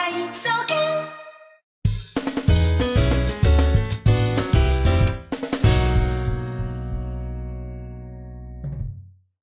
ない一生懸命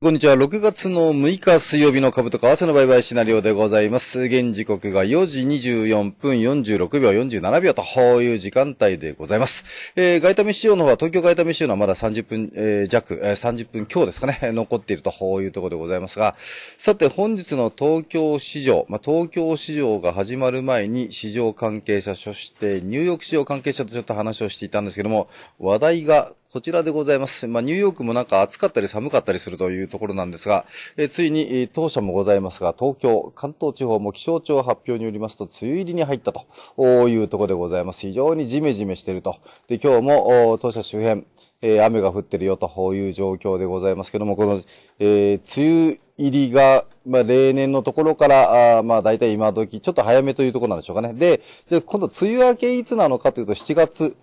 こんにちは。6月の6日水曜日の株と為替の売買シナリオでございます。現時刻が4時24分46秒47秒という時間帯でございます。えー、外為市場の方は、東京外為市場のはまだ30分、えー、弱、えー、30分今日ですかね、残っているというところでございますが、さて本日の東京市場、まあ、東京市場が始まる前に市場関係者、そしてニューヨーク市場関係者とちょっと話をしていたんですけども、話題がこちらでございます。まあ、ニューヨークもなんか暑かったり寒かったりするというところなんですが、えついにえ当社もございますが、東京、関東地方も気象庁発表によりますと、梅雨入りに入ったとおいうところでございます。非常にジメジメしてると。で、今日も当社周辺、え雨が降ってるよという状況でございますけども、この、えー、梅雨入りが、まあ、例年のところから、あまあ、大体今時、ちょっと早めというところなんでしょうかね。で、じゃ今度、梅雨明けいつなのかというと、7月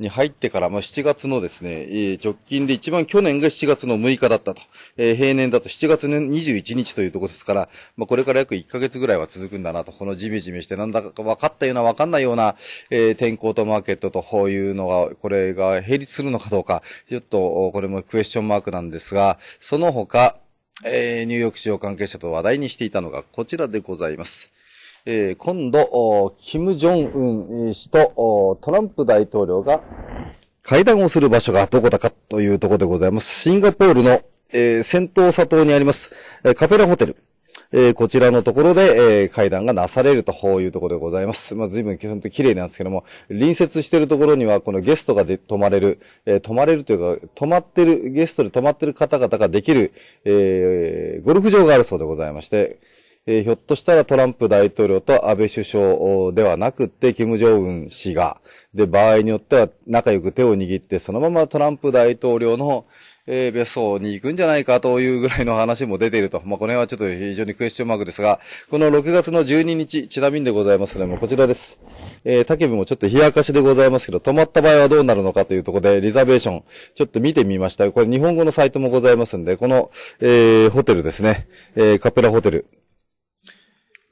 に入ってから、まあ、7月のですね、えー、直近で一番去年が7月の6日だったと。えー、平年だと7月の21日というところですから、まあ、これから約1ヶ月ぐらいは続くんだなと。このジメジメしてなんだか分かったような分かんないような、えー、天候とマーケットとこういうのが、これが並立するのかどうか、ちょっとこれもクエスチョンマークなんですが、その他、えー、ニューヨーク市場関係者と話題にしていたのがこちらでございます。えー、今度、キム・ジョンウン氏とトランプ大統領が会談をする場所がどこだかというところでございます。シンガポールの、えー、先頭佐藤にあります、えー、カペラホテル。えー、こちらのところで、えー、会談がなされるというところでございます。まあ、随分基本的綺麗なんですけども、隣接しているところには、このゲストがで泊まれる、えー、泊まれるというか、泊まってる、ゲストで泊まってる方々ができる、えー、ゴルフ場があるそうでございまして、えー、ひょっとしたらトランプ大統領と安倍首相ではなくって、キム・ジョン氏が、で、場合によっては仲良く手を握って、そのままトランプ大統領の、えー、別荘に行くんじゃないかというぐらいの話も出ていると。まあ、この辺はちょっと非常にクエスチョンマークですが、この6月の12日、ちなみにでございますの、で、もこちらです。えー、竹部もちょっと冷やかしでございますけど、止まった場合はどうなるのかというところで、リザベーション、ちょっと見てみました。これ日本語のサイトもございますんで、この、えー、ホテルですね。えー、カペラホテル。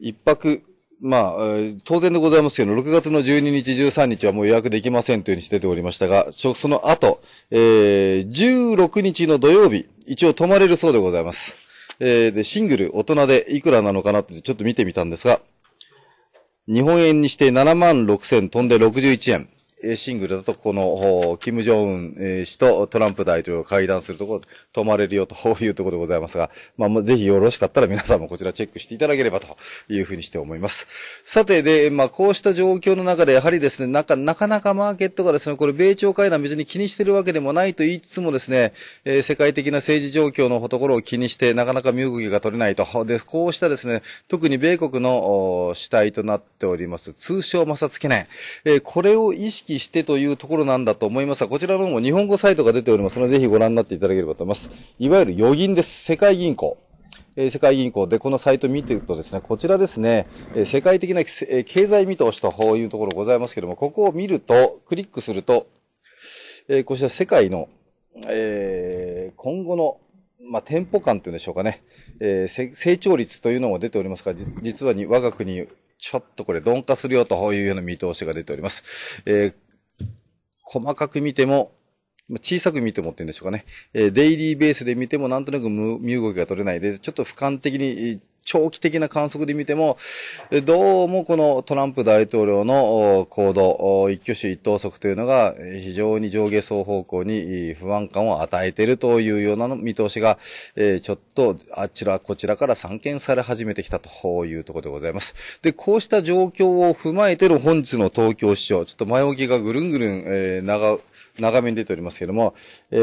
一泊、まあ、当然でございますけど、6月の12日、13日はもう予約できませんというふうに出ておりましたが、その後、えー、16日の土曜日、一応泊まれるそうでございます。えー、で、シングル、大人でいくらなのかなってちょっと見てみたんですが、日本円にして76,000万飛んで61円。シングルだと、この、キム・ジョンウン氏とトランプ大統領が会談するところ、泊まれるよというところでございますが、まあ、ぜひよろしかったら皆さんもこちらチェックしていただければというふうにして思います。さて、で、まあ、こうした状況の中で、やはりですね、なか、なかなかマーケットがですね、これ、米朝会談別に気にしてるわけでもないと言いつつもですね、えー、世界的な政治状況のところを気にして、なかなか身動きが取れないと。で、こうしたですね、特に米国の主体となっております、通称摩擦懸念。えー、これを意識きしてというところなんだと思いますが、こちらの方も日本語サイトが出ておりますので、ぜひご覧になっていただければと思います。いわゆる余銀です。世界銀行。え世界銀行でこのサイト見ていくとですね、こちらですね、え世界的な、え経済見通しというところございますけども、ここを見ると、クリックすると、えこちら世界の、え今後のまあ、店舗間というんでしょうかね、えー、成長率というのも出ておりますが、実はに我が国、ちょっとこれ鈍化するよというような見通しが出ております。えー、細かく見ても、小さく見てもって言うんでしょうかね。えデイリーベースで見てもなんとなく身動きが取れないで、ちょっと俯瞰的に長期的な観測で見ても、どうもこのトランプ大統領の行動、一挙手一投足というのが非常に上下双方向に不安感を与えているというような見通しが、ちょっとあちらこちらから散見され始めてきたというところでございます。で、こうした状況を踏まえての本日の東京市長、ちょっと前置きがぐるんぐるん、え長、長めに出ておりますけれども、え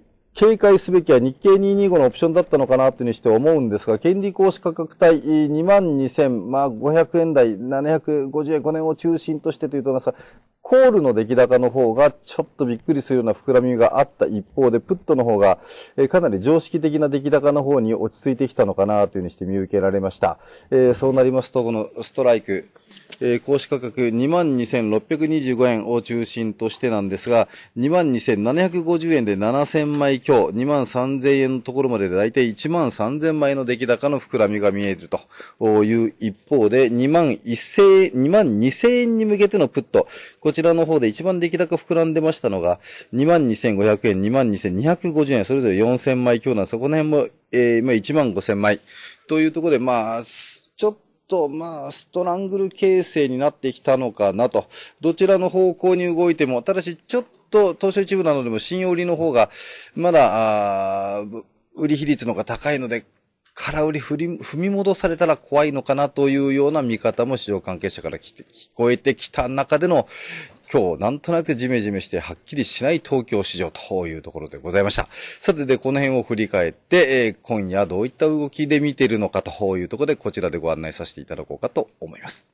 ー警戒すべきは日経225のオプションだったのかなというにして思うんですが、権利行使価格帯22,500、まあ、円台、750円、5年を中心としてというとまコールの出来高の方がちょっとびっくりするような膨らみがあった一方で、プットの方が、かなり常識的な出来高の方に落ち着いてきたのかなというふうにして見受けられました。えー、そうなりますと、このストライク、えー、講師価格22,625円を中心としてなんですが、22,750円で7,000枚強、23,000円のところまでで大体13,000枚の出来高の膨らみが見えるという一方で、21,000円、22,000円に向けてのプット、こちらの方で一番出来高膨らんでましたのが、22,500円、22,250円、それぞれ4000枚強なそこら辺も、えー、まあ15,000枚。というところで、まあ、ちょっと、まあ、ストラングル形成になってきたのかなと。どちらの方向に動いても、ただし、ちょっと、東証一部などでも、新売りの方が、まだ、売り比率の方が高いので、空売り振り、踏み戻されたら怖いのかなというような見方も市場関係者から聞こえてきた中での、今日なんとなくジメジメしてはっきりしない東京市場というところでございました。さてで、この辺を振り返って、えー、今夜どういった動きで見ているのかというところでこちらでご案内させていただこうかと思います。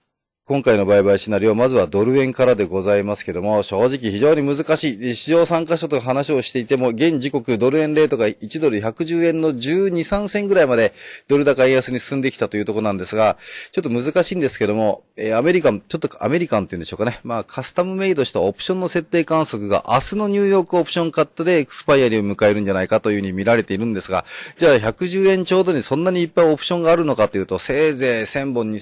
今回の売買シナリオ、まずはドル円からでございますけども、正直非常に難しい。市場参加者と話をしていても、現時刻ドル円レートが1ドル110円の12、3銭ぐらいまでドル高円安に進んできたというところなんですが、ちょっと難しいんですけども、えー、アメリカン、ちょっとアメリカンっていうんでしょうかね。まあ、カスタムメイドしたオプションの設定観測が明日のニューヨークオプションカットでエクスパイアリを迎えるんじゃないかというふうに見られているんですが、じゃあ110円ちょうどにそんなにいっぱいオプションがあるのかというと、せいぜい1000本に、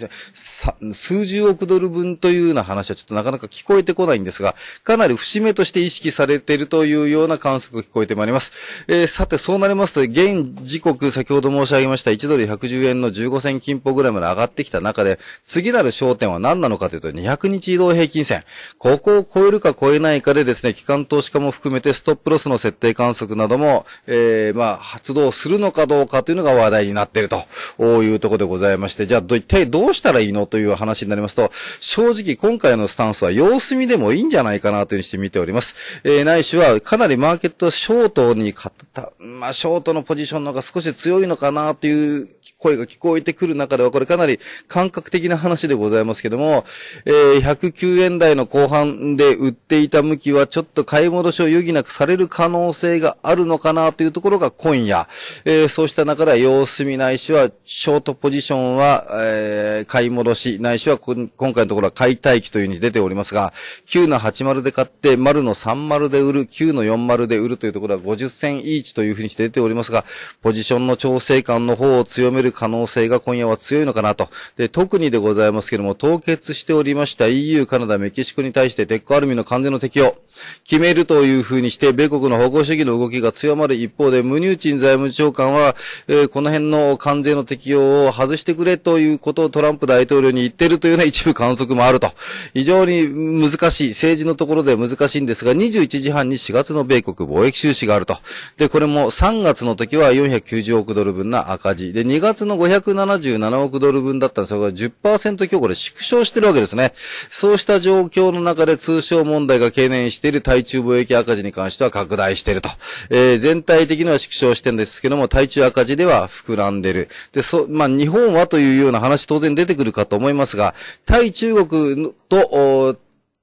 数十億ドル分というような話はちょっとなかなか聞こえてこないんですが、かなり節目として意識されているというような観測が聞こえてまいります。えー、さて、そうなりますと、現時刻、先ほど申し上げました1ドル110円の15銭近方ぐらいまで上がってきた中で、次なる焦点は何なのかというと、200日移動平均線。ここを超えるか超えないかでですね、機関投資家も含めてストップロスの設定観測なども、えー、まあ、発動するのかどうかというのが話題になっているというところでございまして、じゃあ、一体どうしたらいいのという話になります。と、正直今回のスタンスは様子見でもいいんじゃないかなというふうにして見ております。えー、ないしは、かなりマーケットショートに勝った、まあ、ショートのポジションの方が少し強いのかなという声が聞こえてくる中では、これかなり感覚的な話でございますけども、えー、109円台の後半で売っていた向きは、ちょっと買い戻しを余儀なくされる可能性があるのかなというところが今夜、えー、そうした中では様子見ないしは、ショートポジションは、えー、買い戻し、ないしは今今回のところは解体機というふうに出ておりますが、9の80で買って、丸の30で売る、9の40で売るというところは50銭イーチというふうにして出ておりますが、ポジションの調整感の方を強める可能性が今夜は強いのかなと。で、特にでございますけれども、凍結しておりました EU、カナダ、メキシコに対して鉄鋼アルミの完全の適用、決めるというふうにして、米国の保護主義の動きが強まる一方で、ムニューチン財務長官は、えー、この辺の関税の適用を外してくれということをトランプ大統領に言ってるというような一一部観測もあると。非常に難しい、政治のところで難しいんですが、21時半に4月の米国貿易収支があると。で、これも3月の時は490億ドル分な赤字。で、2月の577億ドル分だったんですが、10%強これ縮小してるわけですね。そうした状況の中で通商問題が懸念している対中貿易赤字に関しては拡大していると。えー、全体的には縮小してるんですけども、対中赤字では膨らんでる。で、そ、まあ、日本はというような話当然出てくるかと思いますが、対中国と、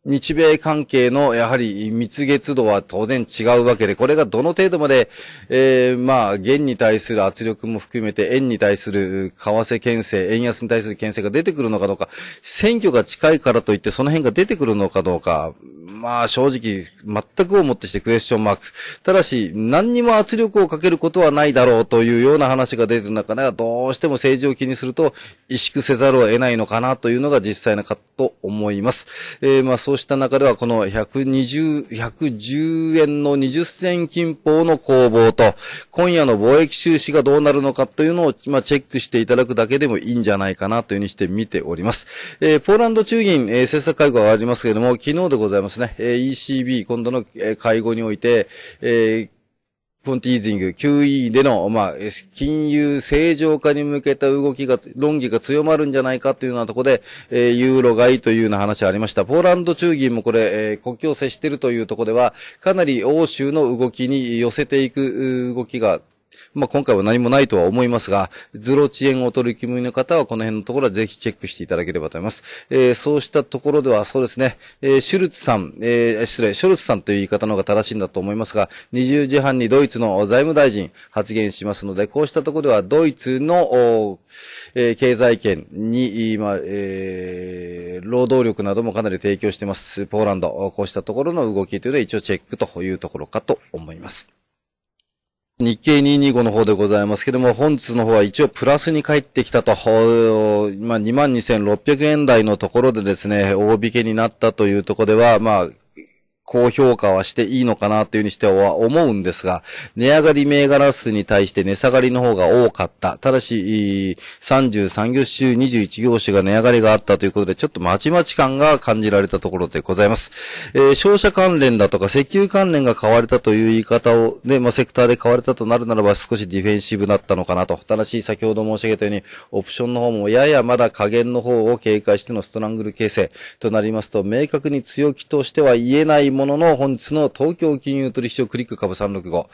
日米関係のやはり蜜月度は当然違うわけで、これがどの程度まで、えー、まあ、元に対する圧力も含めて、円に対する為替牽制、円安に対する牽制が出てくるのかどうか、選挙が近いからといってその辺が出てくるのかどうか、まあ正直、全くをもってしてクエスチョンマーク。ただし、何にも圧力をかけることはないだろうというような話が出てる中では、どうしても政治を気にすると、萎縮せざるを得ないのかなというのが実際のかと思います。えー、まあそうした中では、この120、110円の20銭金方の攻防と、今夜の貿易収支がどうなるのかというのを、まあチェックしていただくだけでもいいんじゃないかなというふうにして見ております。えー、ポーランド中銀、えー、政策会合がありますけれども、昨日でございます。ですね、え ECB、今度の会合において、えーフォンティーズング、QE での、まあ、金融正常化に向けた動きが、論議が強まるんじゃないかというようなところで、えー、ユーロ買いというような話ありました。ポーランド中銀もこれ、えー、国境を接しているというところでは、かなり欧州の動きに寄せていく動きがまあ、今回は何もないとは思いますが、ゼロ遅延を取る気味の方はこの辺のところはぜひチェックしていただければと思います。えー、そうしたところではそうですね、えー、シュルツさん、えー、失礼、シュルツさんという言い方の方が正しいんだと思いますが、20時半にドイツの財務大臣発言しますので、こうしたところではドイツの、えー、経済圏に今、えー、労働力などもかなり提供してます。ポーランド、こうしたところの動きというのは一応チェックというところかと思います。日経225の方でございますけども、本日の方は一応プラスに帰ってきたと、まあ、22,600円台のところでですね、大引けになったというところでは、まあ、高評価はしていいのかなというふうにしては思うんですが、値上がり銘柄数に対して値下がりの方が多かった。ただし、33業種21業種が値上がりがあったということで、ちょっとまちまち感が感じられたところでございます。えー、商社関連だとか石油関連が買われたという言い方を、ね、まあ、セクターで買われたとなるならば少しディフェンシブだったのかなと。ただし、先ほど申し上げたように、オプションの方もややまだ加減の方を警戒してのストラングル形成となりますと、明確に強気としては言えないものの本日の東京金融取引をクリック株365。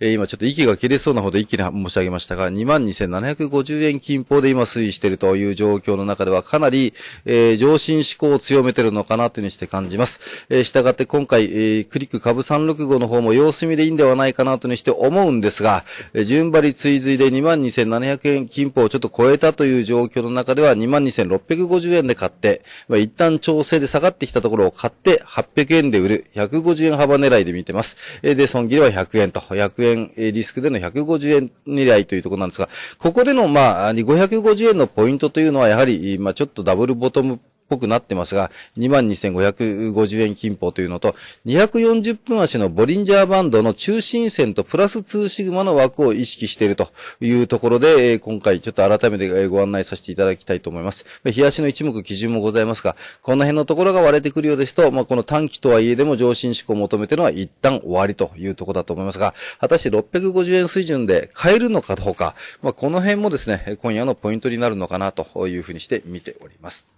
えー、今ちょっと息が切れそうなほど一気に申し上げましたが、22,750円近方で今推移しているという状況の中ではかなり、えー、上進志向を強めているのかなというふうにして感じます。えー、従って今回、えー、クリック株365の方も様子見でいいんではないかなというふうにして思うんですが、えー、順張り追随で22,700円近方をちょっと超えたという状況の中では22,650円で買って、まあ、一旦調整で下がってきたところを買って800円で売る。150円幅狙いで見てます。えで、損切りは100円と、100円、えリスクでの150円狙いというところなんですが、ここでの、まあ、550円のポイントというのは、やはり、まあ、ちょっとダブルボトムぽくなってますが、22,550円近方というのと、240分足のボリンジャーバンドの中心線とプラス2シグマの枠を意識しているというところで、今回ちょっと改めてご案内させていただきたいと思います。冷やしの一目基準もございますが、この辺のところが割れてくるようですと、まあ、この短期とはいえでも上進志向を求めてのは一旦終わりというところだと思いますが、果たして650円水準で買えるのかどうか、まあ、この辺もですね、今夜のポイントになるのかなというふうにして見ております。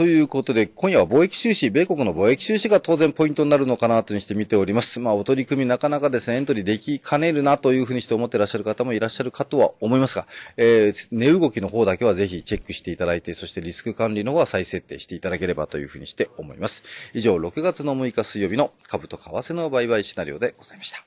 ということで、今夜は貿易収支、米国の貿易収支が当然ポイントになるのかなとにして見ております。まあ、お取り組みなかなかですね、エントリーできかねるなというふうにして思ってらっしゃる方もいらっしゃるかとは思いますが、えー、値動きの方だけはぜひチェックしていただいて、そしてリスク管理の方は再設定していただければというふうにして思います。以上、6月の6日水曜日の株と為替の売買シナリオでございました。